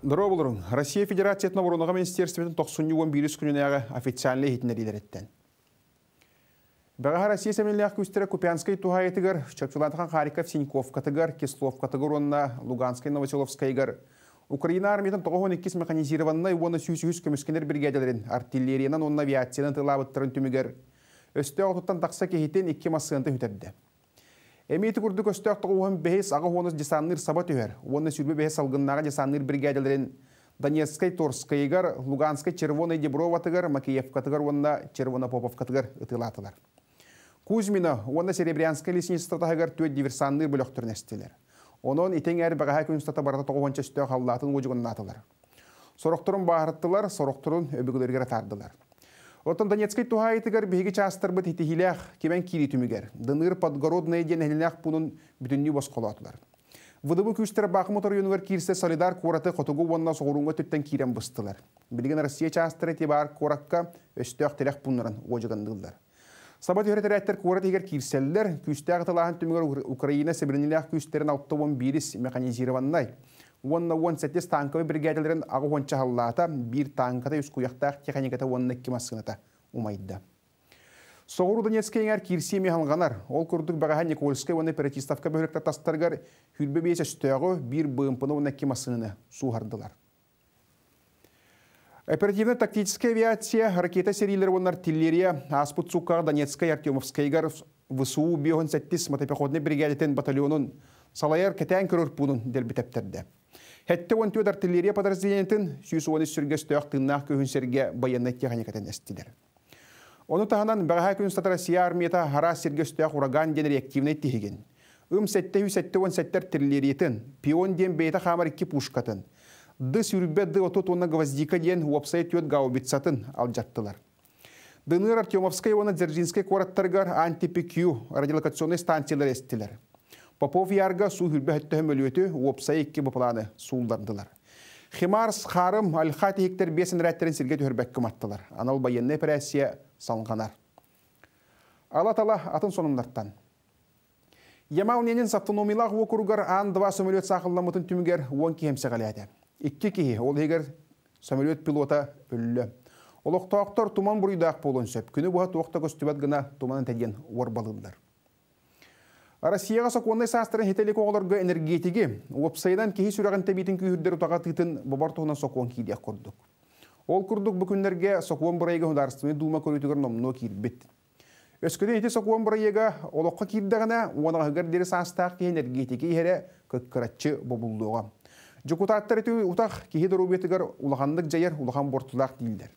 Дұры болырын, Россия Федерациятына бұрыныға министерстветін 90-11 күніне ағы официальный хетінер едіреттен. Бағаға Россия сәмінілі ақ көстері Купянской тухайетігір, Чапчулатыған Харьков, Синьков катыгар, Кислов катыгар онына, Луганской, Новоселовскайгар. Украина армиятын 92 механизированной оны сүйсі-сүйс көміскенер бригадилерін, артиллерияның оның авиацияның тылабыттырын түмігер. Өсті оғытыттан тақса кехеттен 2 масығынды хүтәбді. Эмейті күрді көстөк тұғуын бәйс ағы оны десанныр сабат үйер. Оны сүрбе бәйс бригадаларын десанныр бригадилерін Донецкай, Торскайгар, Луганскай, Деброва и Деброватыгар, Макеевкатыгар, онна Червона Попов Поповкатыгар ұтылатылар. Кузьмина, онна Серебрянскай лесіне стратағығар төт диверсанныр бөлік түрнестелер. Онон итен әр бағаға күн стата барата тұғуын чөстөк аллатын өжігін атылар. Сорықтырын бағырттылар, сорықтырын өбігілерге Отон Донецкой туһаайтыгар биһиги частарбыт хитихилээх кибен киритүмүгэр. Дыныр Подгородная диэн эхнелээх пунун бүтүннү босколаатылар. Выдыбы күстер Бахмут районугар кирсе солидар кураты котугу вонна соғырунга түттен кирен быстылар. Билген Россия частары тибар куракка өстөөх телек пуннарын ожыгандылдар. Сабат юрет әттер куарат егер кирселлер, күстәғі талағын түмігер Украина сібірінілі ақ күстерін бирис беріс механизированнай. Уонна уон сәттес танковый бригадилерин ағы уонча халлаата, бир танката үскуяқтақ теханиката уонна кемасыната умайды. Соғыру Донецке еңәр кирсеме ханғанар, ол күрдік бағаға Никольская уонна перетиставка бөлікті тастарғар, хүлбе бейсе стөғы бир бұымпыны уонна кемасынына суғардылар. Оперативно-тактическая авиация, ракета серийлері онлар тиллерия, аспыт суққа Донецкая Артемовскайгар ВСУ биоғын сәттес мотопеходны бригадетен батальонын салаяр кәтән көрір пунын Хәтте он тюдар тиллерия подразделенетін сүйіс оны сүргес тұяқ тыннақ көхінсерге баянны техани кәтен әстедер. Оны тағынан бағаға күн статыра сия армията хара серге тұяқ ураган ден реактивны тихеген. Үм сәтте үй сәтте он сәттер терлеретін, пион ден бейті хамар екі пушкатын. Ды сүрбе ды отут оны гвоздика ден уапсай тюд гаубитсатын ал жаттылар. Дыныр Артемовская оны Дзержинской кораттаргар антипикю радиолокационный станциялар естілер. Попов ярга су хүрбәһәттәһем өлөтө уопсай икки бұпыланы суулдардылар. Химарс харым альха тиектер бесін рәттерін сирге төрбәккім аттылар. Анал байенне салғанар. салынғанар. Алатала атын сонымдартан. Ямау ненен саптономилақ округар ан два сөмелет сақылламытын түмігер он кемсе қалады. Икки кейі ол егер сөмелет пилота үлі. Олықтақтар туман бұруйдақ болын сөп. Күні бұға тоқта көстіп ғына туманын тәден орбалымдар. Россияға соқондай састырын хетелек оғыларға энергетиге, уапсайдан кейі сүрәғін тәбетін күйірдер ұтаға тұйтын бабар тұғынан соқуан кейдек көрдік. Ол күрдік бүкіндерге соқуан бұрайға ұндарыстыны дума көрітігір номно кейірбет. Өскөден еті соқуан бұрайға олыққа кейдіғана оныға ғырдері састақ кей энергетиге ері көккіратчы бобулдуға. Жүкутаттар еті ұтақ кейі дұрубетігір ұлағандық жайыр ұлаған бортылақ дейілдер.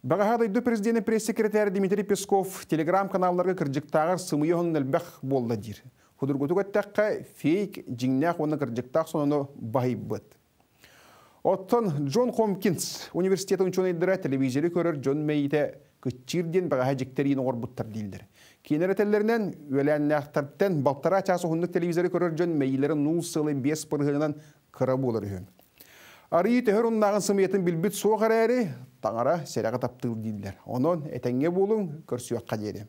Бағағадайды президенті пресс-секретарь Дмитрий Песков телеграм-каналларға кірджіктағыр сымы еғының әлбәқ болды дир. Худыргутуға тәққа фейк жиннақ оны кірджіктақ соныны байып бұд. Оттон Джон Хомкинс университеті директор телевизиялы көрір Джон Мейті күтчирден бағаға жектерін орбұттар дейілдір. өлән өләннәқтарттен балтара часы хүндік телевизиялы көрір Джон Мейлері 0,5 пырғынан қыра болыр үйін. Арыйы төхөрін нағын сыметін білбіт соғар әрі, таңара сәрәғы таптыл дейділер. Онын әтәңге болуң көрсуаққа дейді.